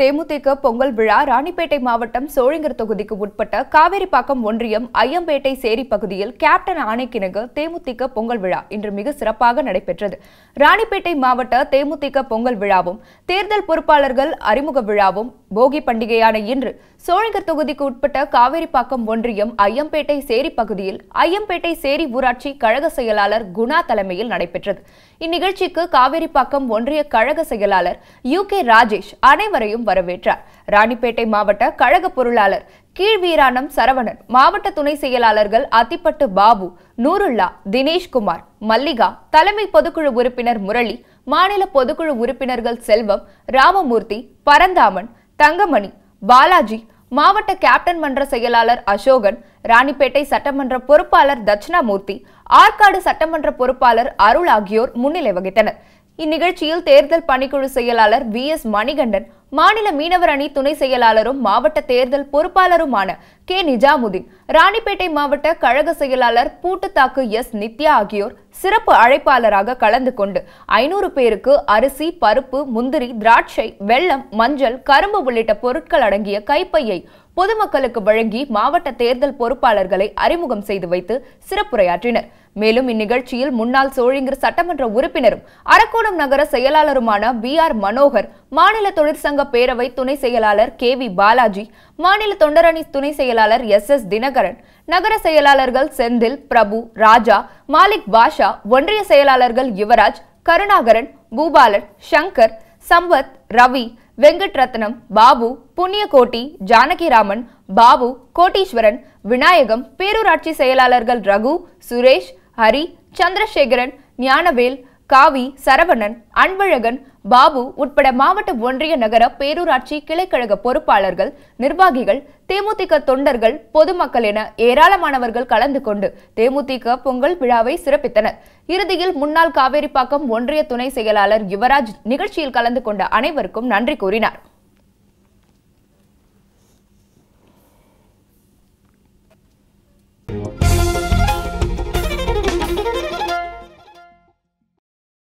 தேமுதிக பொங்கல் விழா ராணிப்பேட்டை மாவட்டம் சோழிங்கர் தொகுதிக்கு உட்பட்ட காவேரிப்பாக்கம் ஒன்றியம் ஐயம்பேட்டை சேரி பகுதியில் கேப்டன் ஆணைக்கிணங்கு தேமுதிக பொங்கல் விழா இன்று மிக சிறப்பாக நடைபெற்றது ராணிப்பேட்டை மாவட்ட தேமுதிக பொங்கல் விழாவும் தேர்தல் பொறுப்பாளர்கள் அறிமுக விழாவும் போகி பண்டிகையான இன்று சோழிங்கர் தொகுதிக்கு உட்பட்ட காவேரிப்பாக்கம் ஒன்றியம் ஐயம்பேட்டை சேரி பகுதியில் ஐயம்பேட்டை சேரி ஊராட்சி கழக செயலாளர் குணா தலைமையில் நடைபெற்றது இந்நிகழ்ச்சிக்கு காவேரிப்பாக்கம் ஒன்றிய கழக செயலாளர் யு கே ராஜேஷ் அனைவரையும் வரவேற்றார் ராணிப்பேட்டை மாவட்ட கழக பொருளாளர் கீழ்வீராணம் சரவணன் மாவட்ட துணை செயலாளர்கள் அத்திப்பட்டு பாபு நூருல்லா தினேஷ்குமார் மல்லிகா தலைமை பொதுக்குழு உறுப்பினர் முரளி மாநில பொதுக்குழு உறுப்பினர்கள் செல்வம் ராமமூர்த்தி பரந்தாமன் தங்கமணி பாலாஜி மாவட்ட கேப்டன் மன்ற செயலாளர் அசோகன் ராணிப்பேட்டை சட்டமன்ற பொறுப்பாளர் தட்சிணாமூர்த்தி ஆற்காடு சட்டமன்ற பொறுப்பாளர் அருள் ஆகியோர் முன்னிலை வகித்தனர் இந்நிகழ்ச்சியில் தேர்தல் பணிக்குழு செயலாளர் வி எஸ் மணிகண்டன் மாநில மீனவர் அணி துணை செயலாளரும் மாவட்ட தேர்தல் பொறுப்பாளருமான கே நிஜாமுதீன் ராணிப்பேட்டை மாவட்ட கழக செயலாளர் பூட்டுத்தாக்கு எஸ் நித்யா ஆகியோர் சிறப்பு அழைப்பாளராக கலந்து கொண்டு ஐநூறு பேருக்கு அரிசி பருப்பு முந்திரி திராட்சை வெள்ளம் மஞ்சள் கரும்பு உள்ளிட்ட பொருட்கள் அடங்கிய கைப்பையை பொதுமக்களுக்கு வழங்கி மாவட்ட தேர்தல் பொறுப்பாளர்களை அறிமுகம் செய்து வைத்து சிறப்புரையாற்றினர் மேலும் இந்நிகழ்ச்சியில் முன்னாள் சோழிங்கர் சட்டமன்ற உறுப்பினரும் அரக்கோணம் நகர செயலாளருமான வி ஆர் மனோகர் மாநில தொழிற்சங்க பேரவை துணை செயலாளர் கே வி பாலாஜி மாநில தொண்டரணி துணை செயலாளர் எஸ் எஸ் தினகரன் நகர செயலாளர்கள் செந்தில் பிரபு ராஜா மாலிக் பாஷா ஒன்றிய செயலாளர்கள் யுவராஜ் கருணாகரன் பூபாலன் சங்கர் சம்பத் ரவி வெங்கட் ரத்னம் பாபு புண்ணியகோட்டி ஜானகிராமன் பாபு கோட்டீஸ்வரன் விநாயகம் பேரூராட்சி செயலாளர்கள் ரகு சுரேஷ் ஹரி சந்திரசேகரன் ஞானவேல் காவி சரவணன் அன்பழகன் பாபு உட்பட மாவட்ட ஒன்றிய நகர பேரூராட்சி கிளைக்கழக பொறுப்பாளர்கள் நிர்வாகிகள் தேமுதிக தொண்டர்கள் பொதுமக்கள் என ஏராளமானவர்கள் கலந்து கொண்டு தேமுதிக பொங்கல் விழாவை சிறப்பித்தனர் இறுதியில் முன்னாள் காவேரிப்பாக்கம் ஒன்றிய துணை செயலாளர் யுவராஜ் நிகழ்ச்சியில் கலந்து கொண்ட அனைவருக்கும் நன்றி கூறினார்